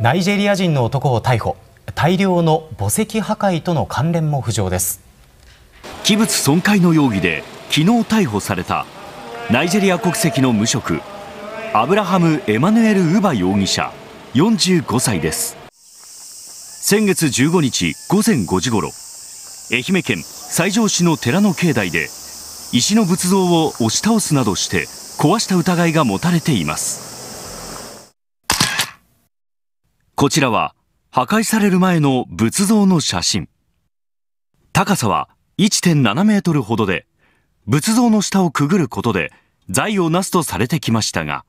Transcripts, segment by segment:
ナイジェリア人の男を逮捕大量の墓石破壊との関連も浮上です器物損壊の容疑で昨日逮捕されたナイジェリア国籍の無職アブラハム・エマヌエル・ウバ容疑者45歳です先月15日午前5時ごろ愛媛県西条市の寺の境内で石の仏像を押し倒すなどして壊した疑いが持たれていますこちらは破壊される前の仏像の写真。高さは1.7メートルほどで、仏像の下をくぐることで財を成すとされてきましたが、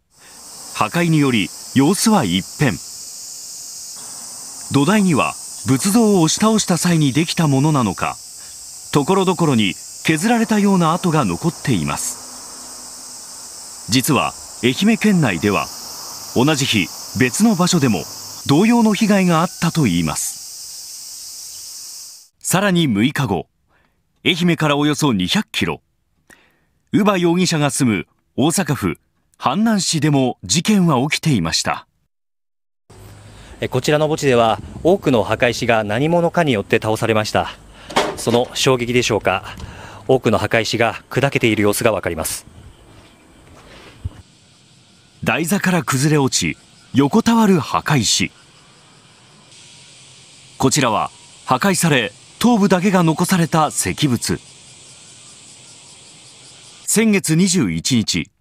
破壊により様子は一変。土台には仏像を押し倒した際にできたものなのか、ところどころに削られたような跡が残っています。実は愛媛県内では、同じ日別の場所でも同様の被害があったといいますさらに6日後愛媛からおよそ200キロ乳母容疑者が住む大阪府阪南市でも事件は起きていましたこちらの墓地では多くの墓石が何者かによって倒されましたその衝撃でしょうか多くの墓石が砕けている様子がわかります台座から崩れ落ち横たわる墓石こちらは破壊され頭部だけが残された石仏先月21日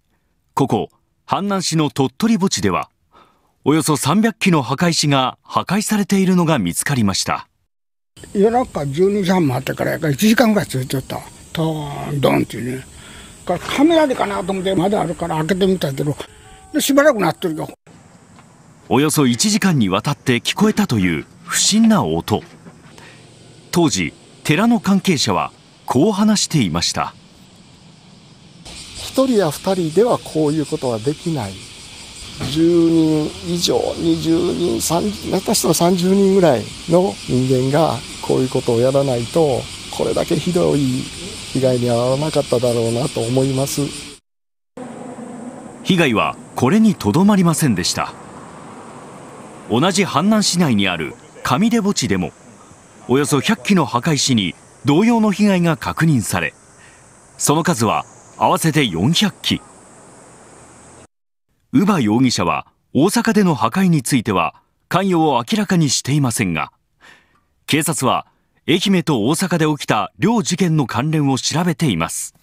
ここ阪南市の鳥取墓地ではおよそ300基の墓石が破壊されているのが見つかりました夜中12時半もあってから1時間ぐらい続いてたーンドンってかなと思ってまだあるから開けてみたけどしばらくなってるよおよそ1時間にわたって聞こえたという不審な音当時寺の関係者はこう話していました一人や二人ではこういうことはできない10人以上20人30私と30人ぐらいの人間がこういうことをやらないとこれだけひどい被害に遭わなかっただろうなと思います被害はこれにとどまりませんでした同じ阪南市内にある上出墓地でもおよそ100基の墓石に同様の被害が確認されその数は合わせて400基乳母容疑者は大阪での破壊については関与を明らかにしていませんが警察は愛媛と大阪で起きた両事件の関連を調べています